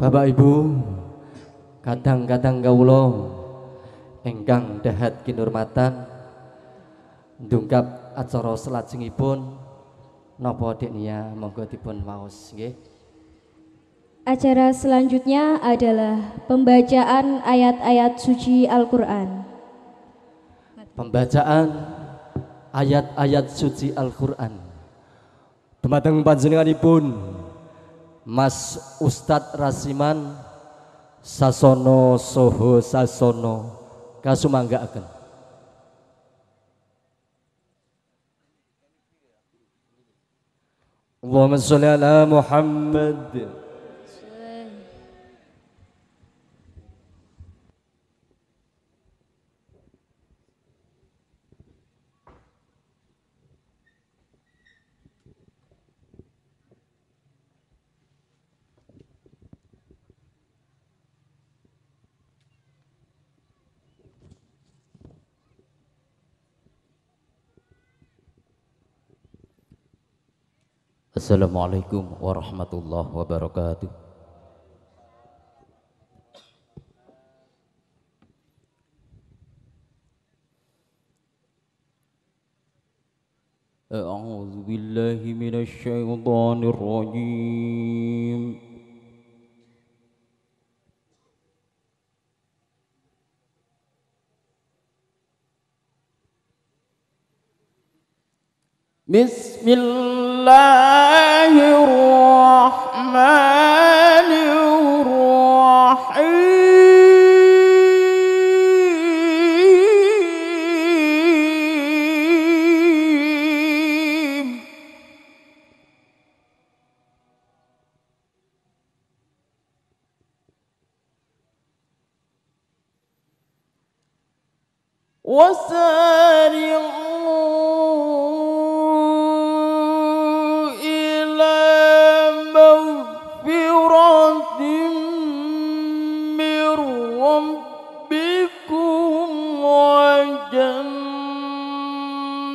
Bapak Ibu, kadang-kadang kawula engkang dahat kinurmatan ndungkap acara selajengipun napa deknia monggo dipun maus, nggih. Acara selanjutnya adalah pembacaan ayat-ayat suci Al-Qur'an. Pembacaan ayat-ayat suci Al-Qur'an. Dumateng panjenenganipun Mas Ustadz Rasiman Sasono Soho Sasono Kasumangga akan Allahumma salli ala Muhammad Assalamualaikum warahmatullahi wabarakatuh. أعوذ billahi من الشيطان rajim بسم الله الرحمن الرحيم وسارعوا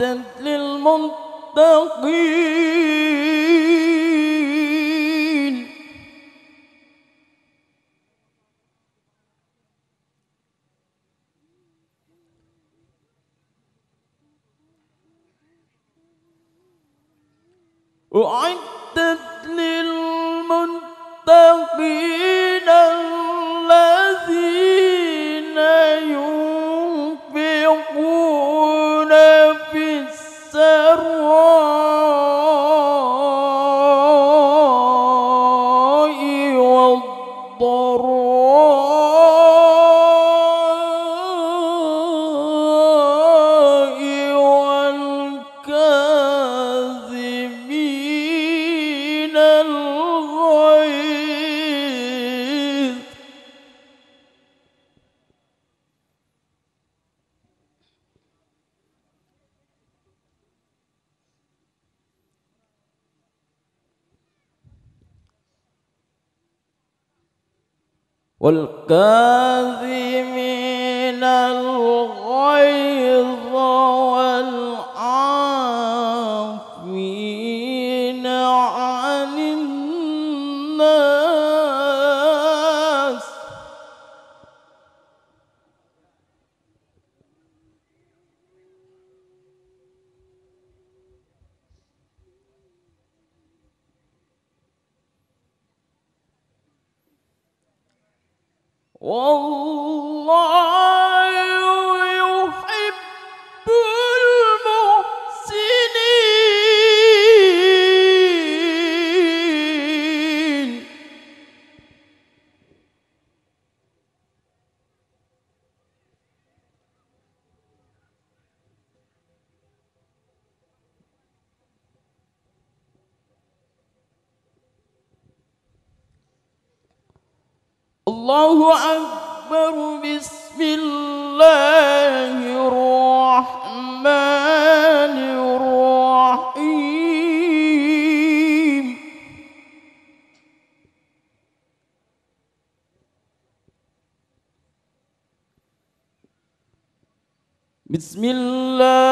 أعدت للمتقين أعدت والكاذبين الغيظ Oh. الله أكبر بسم الله الرحمن الرحيم بسم الله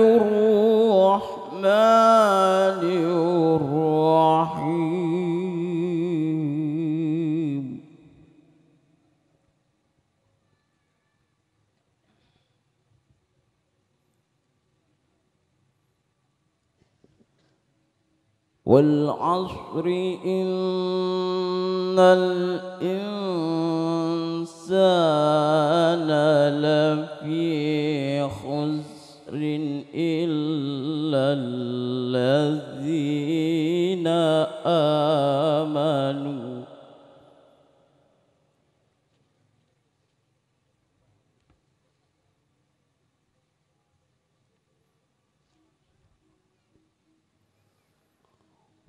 الرحيم والعصر إن الإنسان لفي خسر إلا الذين آمنوا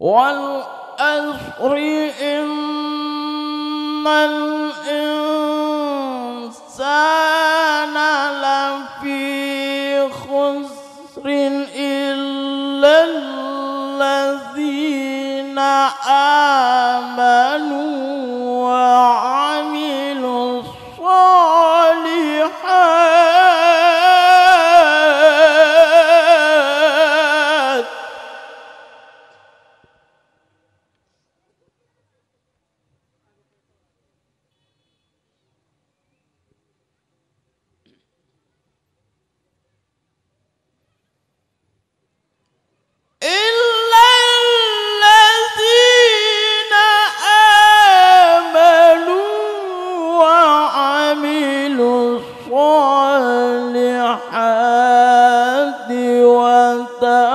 والأسر إن الإنسان أنت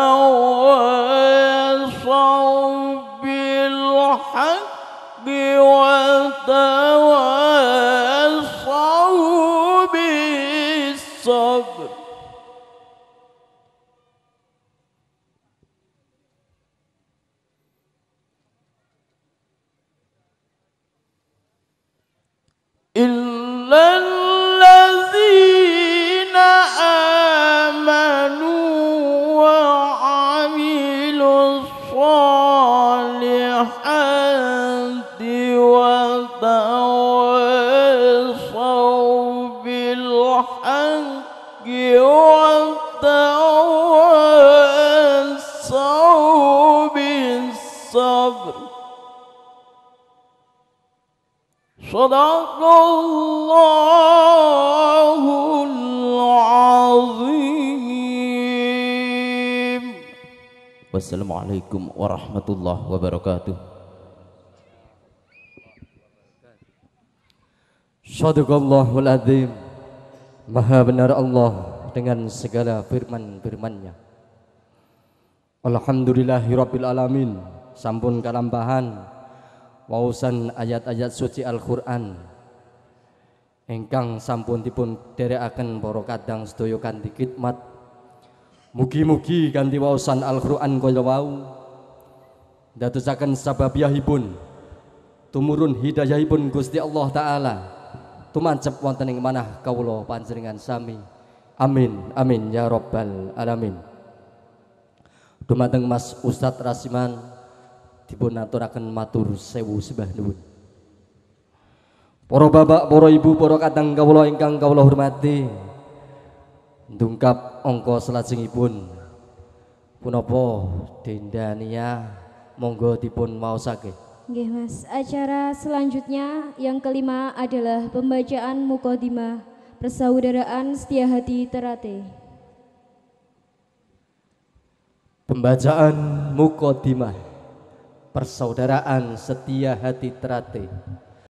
صدق الله العظيم والسلام عليكم ورحمة الله وبركاته صدق الله العظيم Maha benar Allah dengan segala firman-firmannya Alhamdulillahirabbil alamin sampun kalambahan wausan ayat-ayat suci Al-Qur'an engkang sampun dipun dereaken para kadang sedoyo kanthi khidmat mugi-mugi ganti wausan Al-Qur'an kaya wau sabab sababiyahipun tumurun hidayahipun Gusti Allah taala tumancep wonten ing manah kawula panjenengan sami amin amin ya rabbal alamin dumateng Mas Ustad Rasiman dipun akan matur sewu sebah nuwun. Para bapak, para ibu, para kadang kawula ingkang kawula hormati. Ndungkap angka selajengipun punapa dendania monggo dipun maosake. Nggih Mas, acara selanjutnya yang kelima adalah pembacaan mukodimah persaudaraan setia hati terate. Pembacaan mukodimah persaudaraan setia hati terate